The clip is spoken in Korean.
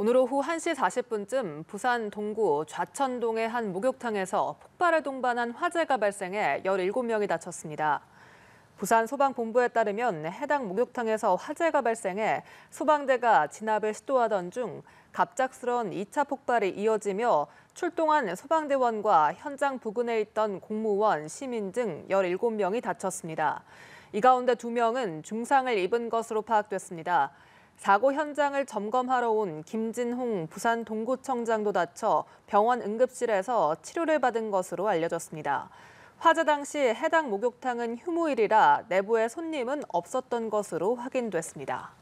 오늘 오후 1시 40분쯤 부산 동구 좌천동의 한 목욕탕에서 폭발을 동반한 화재가 발생해 17명이 다쳤습니다. 부산 소방본부에 따르면 해당 목욕탕에서 화재가 발생해 소방대가 진압을 시도하던 중갑작스러운 2차 폭발이 이어지며 출동한 소방대원과 현장 부근에 있던 공무원, 시민 등 17명이 다쳤습니다. 이 가운데 2명은 중상을 입은 것으로 파악됐습니다. 사고 현장을 점검하러 온 김진홍 부산 동구청장도 다쳐 병원 응급실에서 치료를 받은 것으로 알려졌습니다. 화재 당시 해당 목욕탕은 휴무일이라 내부에 손님은 없었던 것으로 확인됐습니다.